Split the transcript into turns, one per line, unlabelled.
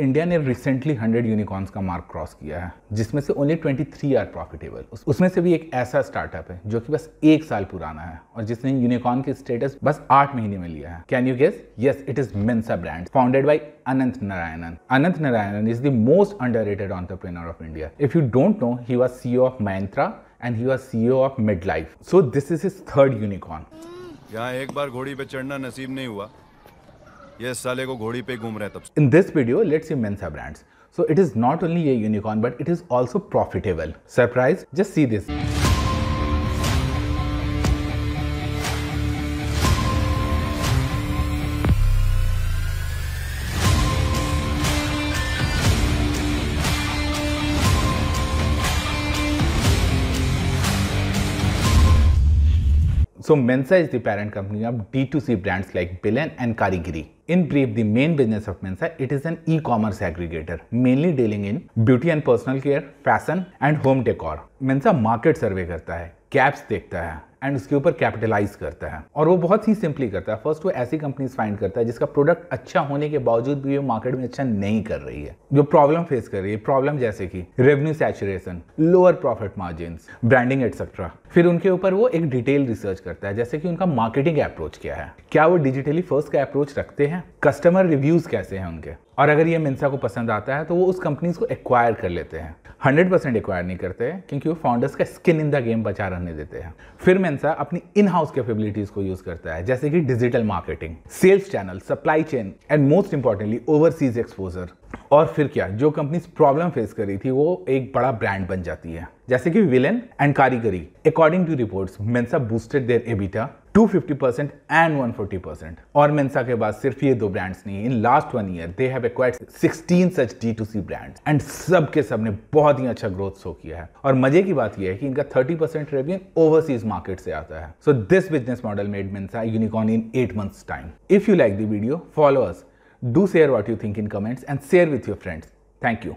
India ने recently 100 unicorns का mark cross किया है जिसमें से ओनली 23 आर प्रॉफिटेबल उसमें से भी एक ऐसा स्टार्टअप है जो कि बस एक साल पुराना है और जिसने यूनिकॉर्न की स्टेटस बस आठ महीने में लिया है can you guess yes it is Mensa brand founded by Ananth Narayanan Ananth Narayanan is the most underrated of India if you don't know he was CEO of Myntra and he was CEO of mid so this is is third unicorn यहाँ एक बार घोड़ी पे चढ़ना नसीब नहीं हुआ ये साले को घोड़ी पे घूम रहे तब in this video let's see Mensa brands so it is not only ये unicorn but it is also profitable surprise just see this So Mensa is the parent company of D2C brands like Billen and Karigiri. In brief, the main business of Mensa, it is an e-commerce aggregator, mainly dealing in beauty and personal care, fashion and home decor. Mensa market survey करता है, gaps देखता है, and उसके ऊपर capitalise करता है और वो बहुत ही सिंपली करता है फर्स्ट वो ऐसी कंपनीज फाइंड करता है जिसका प्रोडक्ट अच्छा होने के बावजूद भी वो मार्केट में अच्छा नहीं कर रही है जो प्रॉब्लम फेस कर रही है प्रॉब्लम जैसे कि revenue saturation lower profit margin branding etcetera फिर उनके ऊपर वो एक डिटेल रिसर्च करता है जैसे कि उनका मार्केटिंग अप्रोच क्या है क्या वो डिजिटली फर्स्ट का अप्रोच रखते हैं कस्टमर रिव्यूज कैसे हैं उनके और अगर ये मिन्सा को पसंद आता है तो वो उस कंपनीज को एक्वायर कर लेते हैं हंड्रेड परसेंट एक्वायर नहीं करते क्योंकि वो फाउंडर्स का स्किन इन द गेम बचा रहने देते हैं फिर मेन्सा अपनी इन हाउस कैपेबिलिटीज को यूज करता है जैसे कि digital marketing sales channel supply chain and most importantly overseas exposure और फिर क्या जो कंपनीज प्रॉब्लम फेस कर रही थी वो एक बड़ा ब्रांड बन जाती है जैसे कि Villain and Karigari according to reports Mensa boosted their EBITDA to fifty percent and one forty percent और मेन्सा के बाद सिर्फ ये दो ब्रांड्स नहीं in last one year they have acquired sixteen such D to C brands and सब के सब ने बहुत ही अच्छा ग्रोथ शो किया है और मजे की बात यह है कि इनका thirty percent revenue overseas market से आता है so this business model made Mensa unicorn in eight months time if you like the video follow us do share what you think in comments and share with your friends thank you